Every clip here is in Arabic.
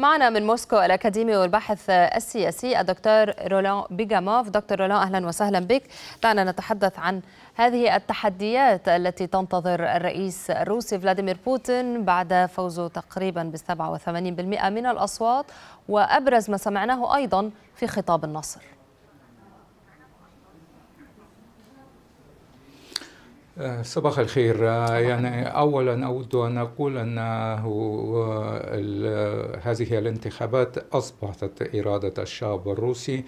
معنا من موسكو الأكاديمي والباحث السياسي الدكتور رولان بيجاموف دكتور رولان أهلا وسهلا بك دعنا نتحدث عن هذه التحديات التي تنتظر الرئيس الروسي فلاديمير بوتين بعد فوزه تقريبا ب 87% من الأصوات وأبرز ما سمعناه أيضا في خطاب النصر آه، صباح الخير يعني اولا اود ان اقول ان آه، هذه الانتخابات اصبحت اراده الشعب الروسي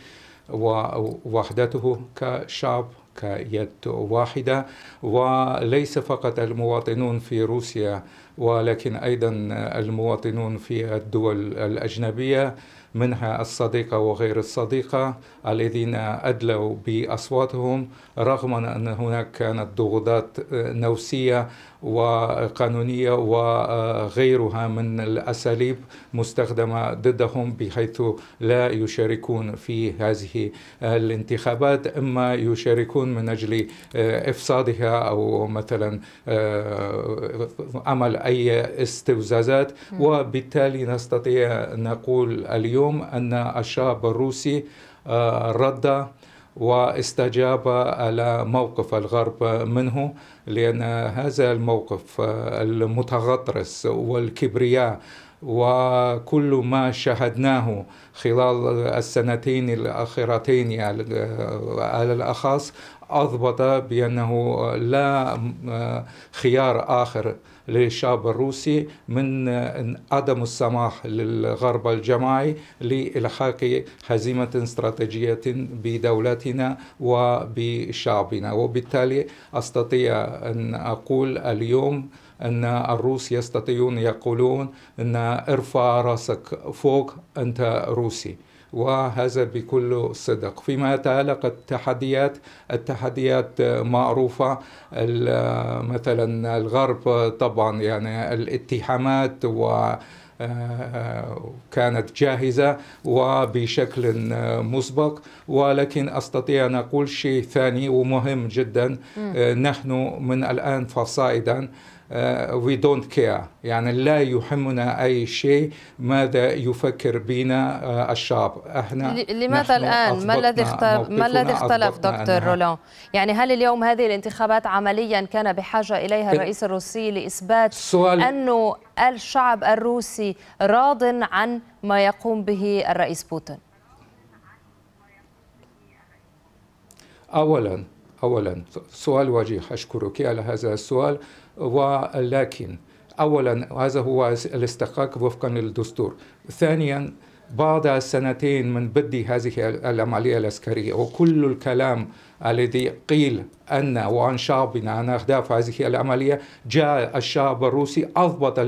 ووحدته كشعب كيد واحده وليس فقط المواطنون في روسيا ولكن أيضا المواطنون في الدول الأجنبية منها الصديقة وغير الصديقة الذين أدلوا بأصواتهم رغم أن هناك كانت ضغوطات نوسية وقانونية وغيرها من الأساليب مستخدمة ضدهم بحيث لا يشاركون في هذه الانتخابات إما يشاركون من أجل إفسادها أو مثلا عمل آه، أي استفزازات وبالتالي نستطيع نقول اليوم أن الشعب الروسي آه، رد واستجاب على موقف الغرب منه لأن هذا الموقف آه، المتغطرس والكبرياء وكل ما شاهدناه خلال السنتين الأخيرتين يعني، آه، على الأخص أضبط بأنه لا آه، خيار آخر للشعب الروسي من آه، عدم السماح للغرب الجماعي لإلحاق هزيمة استراتيجية بدولتنا وبشعبنا وبالتالي أستطيع أن أقول اليوم أن الروس يستطيعون يقولون أن ارفع راسك فوق أنت روسي وهذا بكل صدق فيما يتعلق التحديات التحديات معروفة مثلا الغرب طبعا يعني الاتهامات و كانت جاهزة وبشكل مسبق ولكن أستطيع أن أقول شيء ثاني ومهم جدا نحن من الآن فصائدا وي دونت كير يعني لا يهمنا اي شيء ماذا يفكر بنا uh, الشعب احنا لماذا الان ما الذي اختلف ما الذي اختلف دكتور رولان يعني هل اليوم هذه الانتخابات عمليا كان بحاجه اليها الرئيس الروسي لاثبات سؤال انه الشعب الروسي راض عن ما يقوم به الرئيس بوتين اولا أولا سؤال وجيه أشكرك على هذا السؤال ولكن أولا هذا هو الاستحقاق وفقا للدستور ثانيا بعد سنتين من بدي هذه العملية العسكرية وكل الكلام الذي قيل أن وعن شعبنا عن أهداف هذه العملية جاء الشعب الروسي أضبط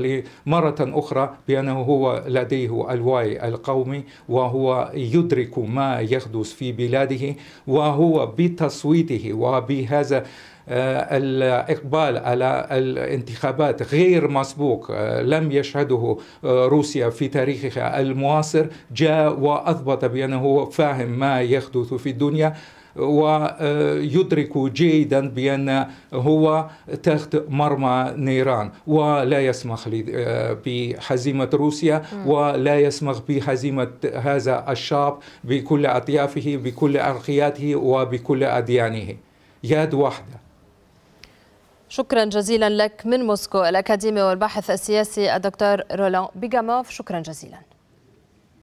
مرة أخرى بأنه هو لديه الوعي القومي وهو يدرك ما يحدث في بلاده وهو بتصويته وبهذا آه، الإقبال على الانتخابات غير مسبوق آه، لم يشهده آه، روسيا في تاريخها المعاصر جاء وأثبت بأنه فاهم ما يحدث في الدنيا ويدرك جيدا بأن هو تحت مرمى نيران ولا يسمح آه، بهزيمة روسيا ولا يسمح بهزيمة هذا الشعب بكل أطيافه بكل أرقياته وبكل أديانه يد واحدة شكرا جزيلا لك من موسكو الأكاديمي والباحث السياسي الدكتور رولان بيغاموف شكرا جزيلا